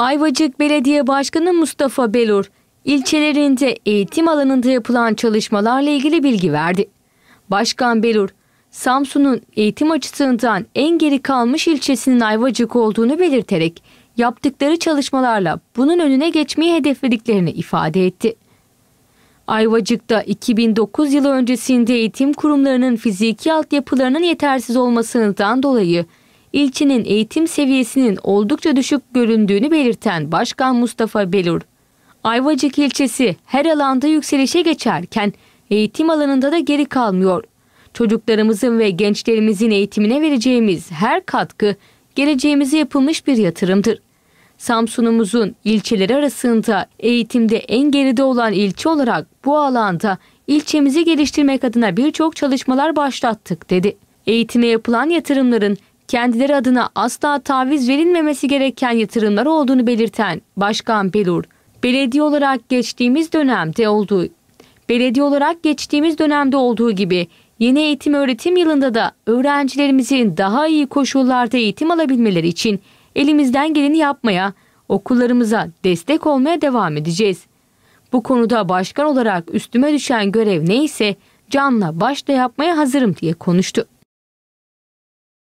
Ayvacık Belediye Başkanı Mustafa Belur, ilçelerinde eğitim alanında yapılan çalışmalarla ilgili bilgi verdi. Başkan Belur, Samsun'un eğitim açısından en geri kalmış ilçesinin Ayvacık olduğunu belirterek yaptıkları çalışmalarla bunun önüne geçmeyi hedeflediklerini ifade etti. Ayvacık'ta 2009 yılı öncesinde eğitim kurumlarının fiziki altyapılarının yetersiz olmasından dolayı ilçenin eğitim seviyesinin oldukça düşük göründüğünü belirten Başkan Mustafa Belur, Ayvacık ilçesi her alanda yükselişe geçerken eğitim alanında da geri kalmıyor. Çocuklarımızın ve gençlerimizin eğitimine vereceğimiz her katkı geleceğimize yapılmış bir yatırımdır. Samsun'umuzun ilçeleri arasında eğitimde en geride olan ilçe olarak bu alanda ilçemizi geliştirmek adına birçok çalışmalar başlattık dedi. Eğitime yapılan yatırımların kendileri adına asla taviz verilmemesi gereken yatırımlar olduğunu belirten Başkan Belur, belediye olarak geçtiğimiz dönemde olduğu belediye olarak geçtiğimiz dönemde olduğu gibi yeni eğitim öğretim yılında da öğrencilerimizin daha iyi koşullarda eğitim alabilmeleri için elimizden geleni yapmaya, okullarımıza destek olmaya devam edeceğiz. Bu konuda başkan olarak üstüme düşen görev neyse canla başla yapmaya hazırım diye konuştu.